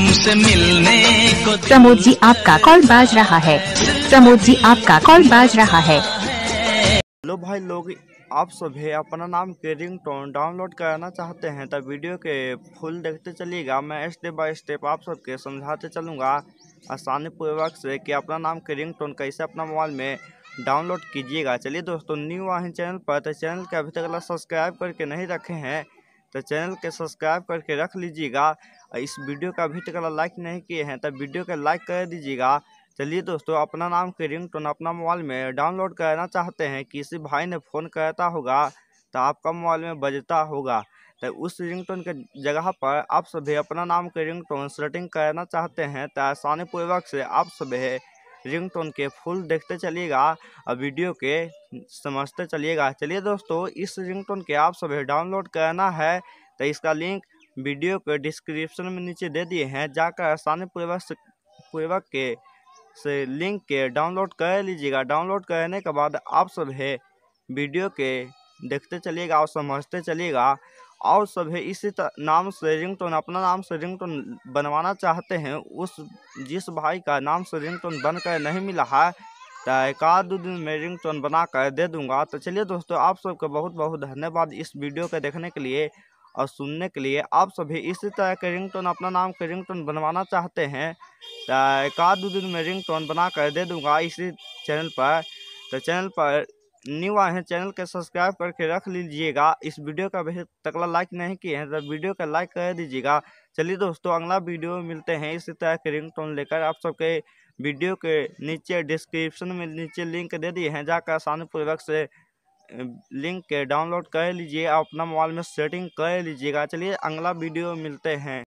तुमसे मिलने को प्रमोद जी आपका कॉल बाज रहा है प्रमोद जी आपका कॉल बाज रहा है हेलो भाई लोग आप सभी अपना नाम के रिंग टोन डाउनलोड करना चाहते हैं तो वीडियो के फुल देखते चलिएगा मैं स्टेप बाय स्टेप आप सबके समझाते चलूँगा आसानी पूर्वक से कि अपना नाम के रिंग टोन कैसे अपना मोबाइल में डाउनलोड कीजिएगा चलिए दोस्तों न्यू वाहिन चैनल पर तो चैनल के अभी तक सब्सक्राइब करके नहीं रखे हैं तो चैनल के सब्सक्राइब करके रख लीजिएगा और इस वीडियो का अभी तक लाइक नहीं किए हैं तो वीडियो का लाइक कर दीजिएगा चलिए दोस्तों अपना नाम के रिंगटोन अपना मोबाइल में डाउनलोड करना चाहते हैं किसी भाई ने फ़ोन करता होगा तो आपका मोबाइल में बजता होगा तो उस रिंगटोन के जगह पर आप सभी अपना नाम के रिंगटोन सेटिंग करना चाहते हैं तो आसानी पूर्वक से आप सभी रिंगटोन के फुल देखते चलिएगा और वीडियो के समझते चलिएगा चलिए दोस्तों इस रिंगटोन के आप सभी डाउनलोड करना है तो इसका लिंक वीडियो के डिस्क्रिप्शन में नीचे दे दिए हैं जाकर आसानी पूर्वक पूर्वक के से लिंक के डाउनलोड कर लीजिएगा डाउनलोड करने के बाद आप सब वीडियो के देखते चलिएगा और समझते चलिएगा और सभी इसी नाम से रिंगटोन अपना नाम से रिंगटोन बनवाना चाहते हैं उस जिस भाई का नाम से रिंगटोन बनकर नहीं मिला है तो एक आध दो दिन में रिंग टोन बना कर दे दूंगा तो चलिए दोस्तों आप सबको बहुत बहुत धन्यवाद इस वीडियो को देखने के लिए और सुनने के लिए आप सभी इसी तरह के रिंग टोन अपना नाम के रिंग टोन बनवाना चाहते हैं तो एक आध दो दिन में रिंग टोन बना कर दे दूंगा इसी चैनल पर तो चैनल पर न्यू आए हैं चैनल के सब्सक्राइब करके रख लीजिएगा इस वीडियो का भी तकला लाइक नहीं किए हैं तो वीडियो का लाइक कर दीजिएगा चलिए दोस्तों अगला वीडियो मिलते हैं इसी तरह के रिंग टोन लेकर आप सबके वीडियो के नीचे डिस्क्रिप्शन में नीचे लिंक दे दिए हैं जाकर आसानीपूर्वक से लिंक के डाउनलोड कर लीजिए और अपना मोबाइल में सेटिंग कर लीजिएगा चलिए अगला वीडियो मिलते हैं